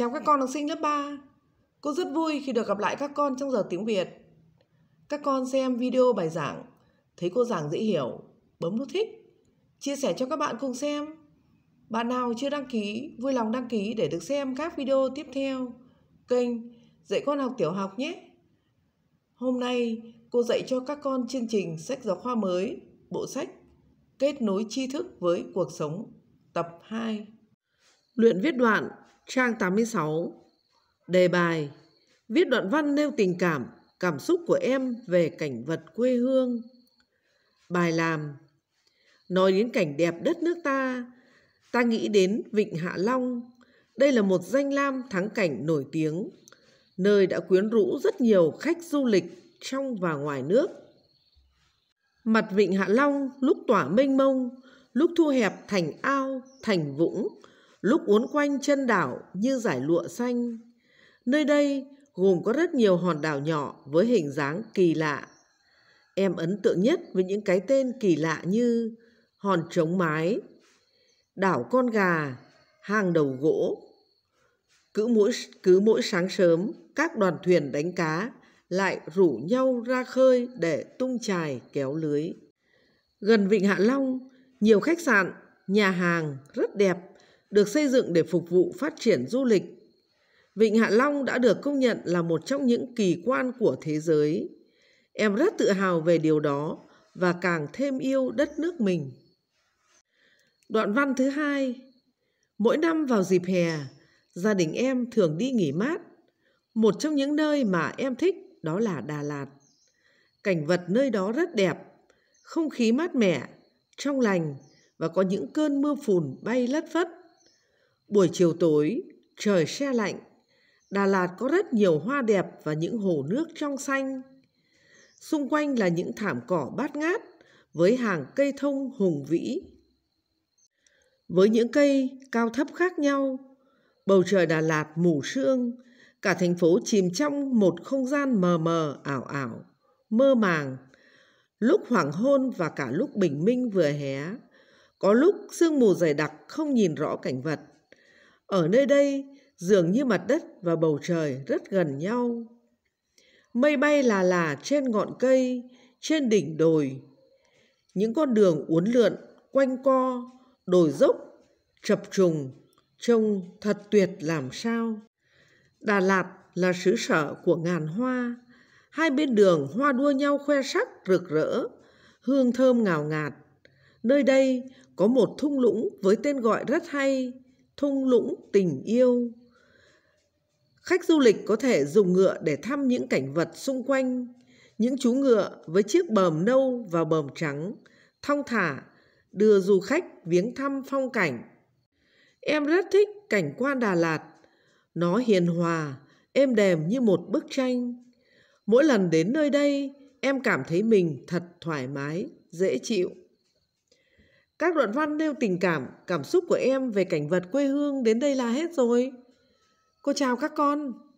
Chào các con học sinh lớp 3 Cô rất vui khi được gặp lại các con trong giờ tiếng Việt Các con xem video bài giảng Thấy cô giảng dễ hiểu Bấm nút thích Chia sẻ cho các bạn cùng xem Bạn nào chưa đăng ký Vui lòng đăng ký để được xem các video tiếp theo Kênh Dạy con học tiểu học nhé Hôm nay cô dạy cho các con chương trình sách giáo khoa mới Bộ sách Kết nối tri thức với cuộc sống Tập 2 Luyện viết đoạn Trang 86 Đề bài Viết đoạn văn nêu tình cảm, cảm xúc của em về cảnh vật quê hương. Bài làm Nói đến cảnh đẹp đất nước ta, ta nghĩ đến Vịnh Hạ Long. Đây là một danh lam thắng cảnh nổi tiếng, nơi đã quyến rũ rất nhiều khách du lịch trong và ngoài nước. Mặt vịnh Hạ Long lúc tỏa mênh mông, lúc thu hẹp thành ao, thành vũng, lúc uốn quanh chân đảo như giải lụa xanh. Nơi đây gồm có rất nhiều hòn đảo nhỏ với hình dáng kỳ lạ. Em ấn tượng nhất với những cái tên kỳ lạ như hòn trống mái, đảo con gà, hàng đầu gỗ. Cứ mỗi, cứ mỗi sáng sớm, các đoàn thuyền đánh cá lại rủ nhau ra khơi để tung chài kéo lưới. Gần Vịnh Hạ Long, nhiều khách sạn, nhà hàng rất đẹp được xây dựng để phục vụ phát triển du lịch. Vịnh Hạ Long đã được công nhận là một trong những kỳ quan của thế giới. Em rất tự hào về điều đó và càng thêm yêu đất nước mình. Đoạn văn thứ hai. Mỗi năm vào dịp hè, gia đình em thường đi nghỉ mát. Một trong những nơi mà em thích đó là Đà Lạt. Cảnh vật nơi đó rất đẹp, không khí mát mẻ, trong lành và có những cơn mưa phùn bay lất phất. Buổi chiều tối, trời xe lạnh, Đà Lạt có rất nhiều hoa đẹp và những hồ nước trong xanh. Xung quanh là những thảm cỏ bát ngát với hàng cây thông hùng vĩ. Với những cây cao thấp khác nhau, bầu trời Đà Lạt mù sương, cả thành phố chìm trong một không gian mờ mờ ảo ảo, mơ màng. Lúc hoàng hôn và cả lúc bình minh vừa hé, có lúc sương mù dày đặc không nhìn rõ cảnh vật ở nơi đây, dường như mặt đất và bầu trời rất gần nhau. Mây bay là là trên ngọn cây, trên đỉnh đồi. Những con đường uốn lượn, quanh co, đồi dốc, chập trùng, trông thật tuyệt làm sao. Đà Lạt là xứ sở của ngàn hoa, hai bên đường hoa đua nhau khoe sắc rực rỡ, hương thơm ngào ngạt. Nơi đây có một thung lũng với tên gọi rất hay, thung lũng tình yêu khách du lịch có thể dùng ngựa để thăm những cảnh vật xung quanh những chú ngựa với chiếc bờm nâu và bờm trắng thong thả đưa du khách viếng thăm phong cảnh em rất thích cảnh quan đà lạt nó hiền hòa êm đềm như một bức tranh mỗi lần đến nơi đây em cảm thấy mình thật thoải mái dễ chịu các đoạn văn nêu tình cảm, cảm xúc của em về cảnh vật quê hương đến đây là hết rồi. Cô chào các con.